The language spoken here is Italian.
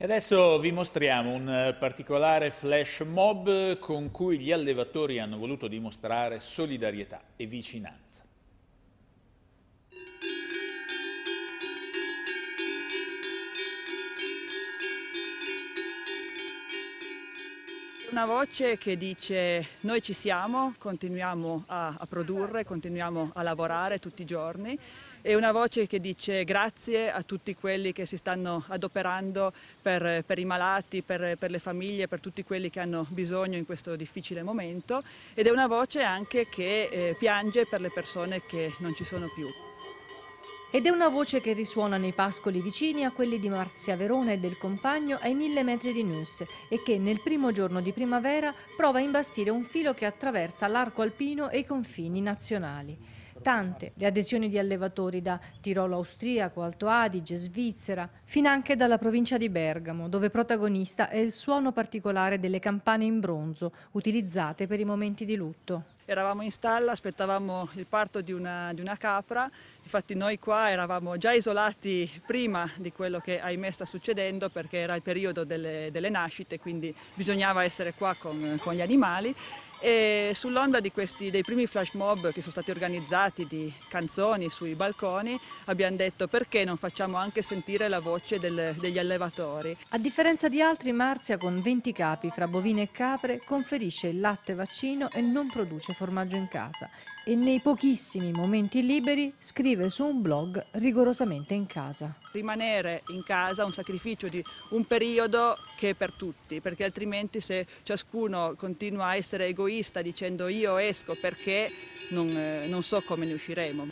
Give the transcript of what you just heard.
E adesso vi mostriamo un eh, particolare flash mob con cui gli allevatori hanno voluto dimostrare solidarietà e vicinanza. Una voce che dice noi ci siamo, continuiamo a, a, produrre, continuiamo a lavorare tutti i giorni e una voce che dice grazie a tutti quelli che si stanno adoperando per, per i malati, per, per, le famiglie, per tutti quelli che hanno bisogno in questo difficile momento ed è una voce anche che eh, piange per le persone che non ci sono più. Ed è una voce che risuona nei pascoli vicini a quelli di Marzia Verona e del compagno ai mille metri di Nus e che nel primo giorno di primavera prova a imbastire un filo che attraversa l'arco alpino e i confini nazionali. Tante le adesioni di allevatori da Tirolo austriaco, Alto Adige, Svizzera, fino anche dalla provincia di Bergamo, dove protagonista è il suono particolare delle campane in bronzo utilizzate per i momenti di lutto eravamo in stalla, aspettavamo il parto di una, di una capra, infatti noi qua eravamo già isolati prima di quello che ahimè sta succedendo perché era il periodo delle, delle nascite, quindi bisognava essere qua con, con gli animali e sull'onda questi, dei primi flash mob che sono stati organizzati di canzoni sui balconi, abbiamo detto perché non facciamo anche sentire la voce del, degli allevatori. A differenza di altri, Marzia con 20 capi fra bovine e capre conferisce il latte vaccino e non produce formaggio in casa. E nei pochissimi momenti liberi scrive su un blog rigorosamente in casa. Rimanere in casa è un sacrificio di un periodo che è per tutti, perché altrimenti se ciascuno continua a essere egoista egoista dicendo io esco perché non, eh, non so come ne usciremo.